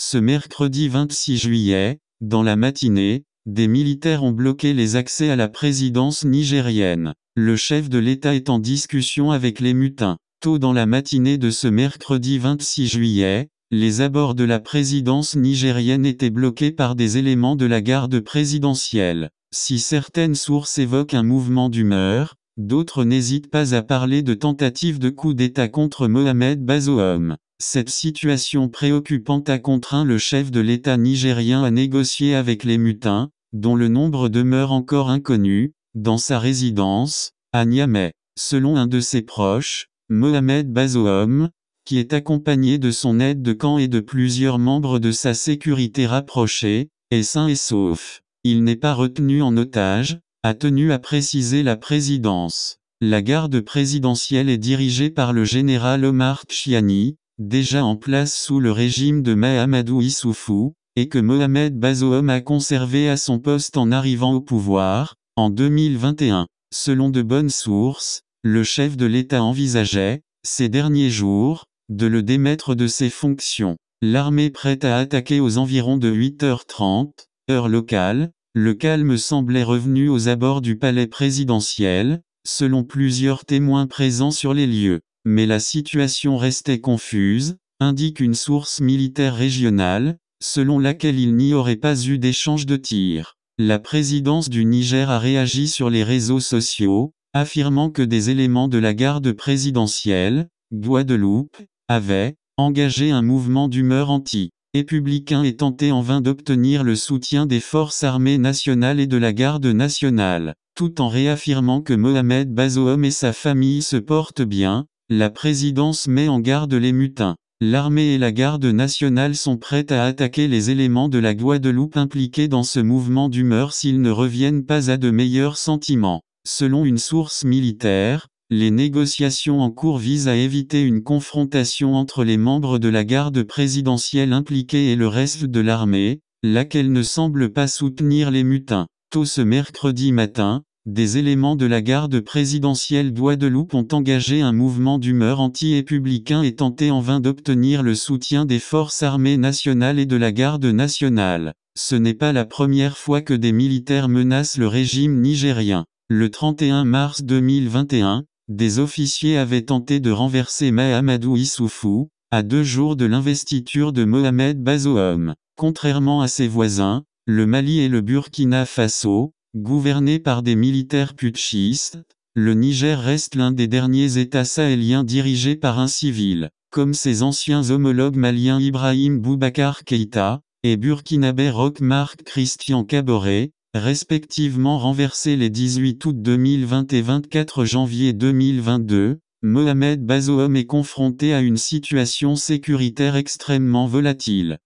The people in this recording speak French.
Ce mercredi 26 juillet, dans la matinée, des militaires ont bloqué les accès à la présidence nigérienne. Le chef de l'État est en discussion avec les mutins. Tôt dans la matinée de ce mercredi 26 juillet, les abords de la présidence nigérienne étaient bloqués par des éléments de la garde présidentielle. Si certaines sources évoquent un mouvement d'humeur, d'autres n'hésitent pas à parler de tentative de coup d'État contre Mohamed Bazoum. Cette situation préoccupante a contraint le chef de l'État nigérien à négocier avec les mutins, dont le nombre demeure encore inconnu, dans sa résidence, à Niamey. Selon un de ses proches, Mohamed Bazoum, qui est accompagné de son aide de camp et de plusieurs membres de sa sécurité rapprochée, est sain et sauf. Il n'est pas retenu en otage, a tenu à préciser la présidence. La garde présidentielle est dirigée par le général Omar Chiani, déjà en place sous le régime de Mahamadou Issoufou, et que Mohamed Bazoum a conservé à son poste en arrivant au pouvoir, en 2021. Selon de bonnes sources, le chef de l'État envisageait, ces derniers jours, de le démettre de ses fonctions. L'armée prête à attaquer aux environs de 8h30, heure locale, le calme semblait revenu aux abords du palais présidentiel, selon plusieurs témoins présents sur les lieux mais la situation restait confuse, indique une source militaire régionale, selon laquelle il n'y aurait pas eu d'échange de tirs. La présidence du Niger a réagi sur les réseaux sociaux, affirmant que des éléments de la garde présidentielle, Guadeloupe, avaient engagé un mouvement d'humeur anti-républicain et tenté en vain d'obtenir le soutien des forces armées nationales et de la garde nationale, tout en réaffirmant que Mohamed Bazoum et sa famille se portent bien, la présidence met en garde les mutins. L'armée et la garde nationale sont prêtes à attaquer les éléments de la Guadeloupe impliqués dans ce mouvement d'humeur s'ils ne reviennent pas à de meilleurs sentiments. Selon une source militaire, les négociations en cours visent à éviter une confrontation entre les membres de la garde présidentielle impliquée et le reste de l'armée, laquelle ne semble pas soutenir les mutins. Tôt ce mercredi matin, des éléments de la garde présidentielle d'Ouadeloupe ont engagé un mouvement d'humeur anti-républicain et tenté en vain d'obtenir le soutien des forces armées nationales et de la garde nationale. Ce n'est pas la première fois que des militaires menacent le régime nigérien. Le 31 mars 2021, des officiers avaient tenté de renverser Mahamadou Issoufou, à deux jours de l'investiture de Mohamed Bazoum. Contrairement à ses voisins, le Mali et le Burkina Faso, Gouverné par des militaires putschistes, le Niger reste l'un des derniers États sahéliens dirigés par un civil, comme ses anciens homologues maliens Ibrahim Boubacar Keïta et burkinabé roch Christian Caboret, respectivement renversés les 18 août 2020 et 24 janvier 2022. Mohamed Bazoum est confronté à une situation sécuritaire extrêmement volatile.